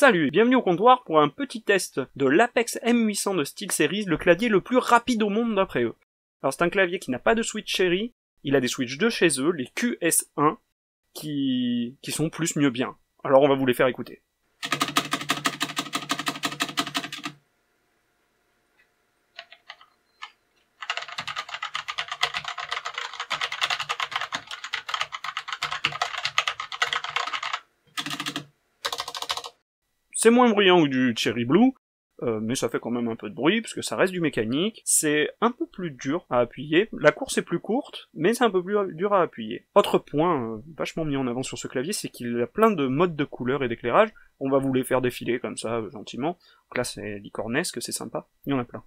Salut, bienvenue au comptoir pour un petit test de l'Apex M800 de SteelSeries, le clavier le plus rapide au monde d'après eux. Alors c'est un clavier qui n'a pas de switch Cherry, il a des switches de chez eux, les QS1, qui sont plus mieux bien. Alors on va vous les faire écouter. C'est moins bruyant que du Cherry Blue, euh, mais ça fait quand même un peu de bruit puisque ça reste du mécanique. C'est un peu plus dur à appuyer. La course est plus courte, mais c'est un peu plus dur à appuyer. Autre point euh, vachement mis en avant sur ce clavier, c'est qu'il a plein de modes de couleurs et d'éclairage. On va vous les faire défiler comme ça, euh, gentiment. Donc là, c'est licornesque, c'est sympa. Il y en a plein.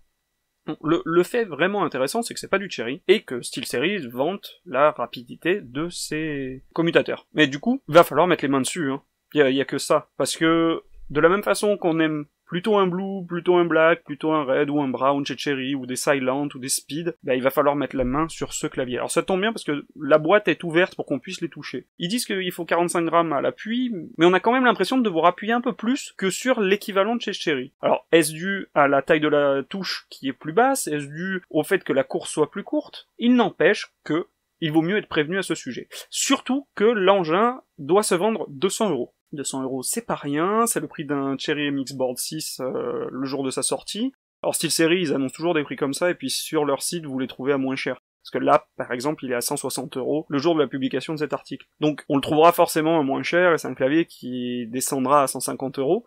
le, fait vraiment intéressant, c'est que c'est pas du cherry, et que SteelSeries vante la rapidité de ses commutateurs. Mais du coup, il va falloir mettre les mains dessus, hein. Il y, a que ça. Parce que de la même façon qu'on aime plutôt un blue, plutôt un black, plutôt un red ou un brown chez Cherry ou des silent ou des speed, bah, il va falloir mettre la main sur ce clavier. Alors ça tombe bien parce que la boîte est ouverte pour qu'on puisse les toucher. Ils disent qu'il faut 45 grammes à l'appui, mais on a quand même l'impression de devoir appuyer un peu plus que sur l'équivalent de chez Cherry. Alors est-ce dû à la taille de la touche qui est plus basse Est-ce dû au fait que la course soit plus courte Il n'empêche que il vaut mieux être prévenu à ce sujet. Surtout que l'engin doit se vendre 200 euros. 200 euros, c'est pas rien, c'est le prix d'un Cherry MX Board 6 euh, le jour de sa sortie. Alors SteelSeries, ils annoncent toujours des prix comme ça, et puis sur leur site, vous les trouvez à moins cher. Parce que là, par exemple, il est à 160 euros le jour de la publication de cet article. Donc on le trouvera forcément à moins cher, et c'est un clavier qui descendra à 150 euros.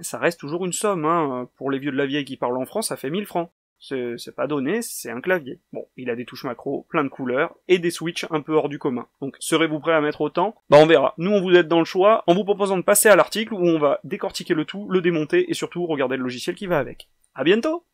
Ça reste toujours une somme, hein. Pour les vieux de la vieille qui parlent en France, ça fait 1000 francs c'est pas donné, c'est un clavier. Bon, il a des touches macro, plein de couleurs, et des switches un peu hors du commun. Donc, serez-vous prêt à mettre autant Bah on verra. Nous, on vous aide dans le choix, en vous proposant de passer à l'article où on va décortiquer le tout, le démonter, et surtout regarder le logiciel qui va avec. À bientôt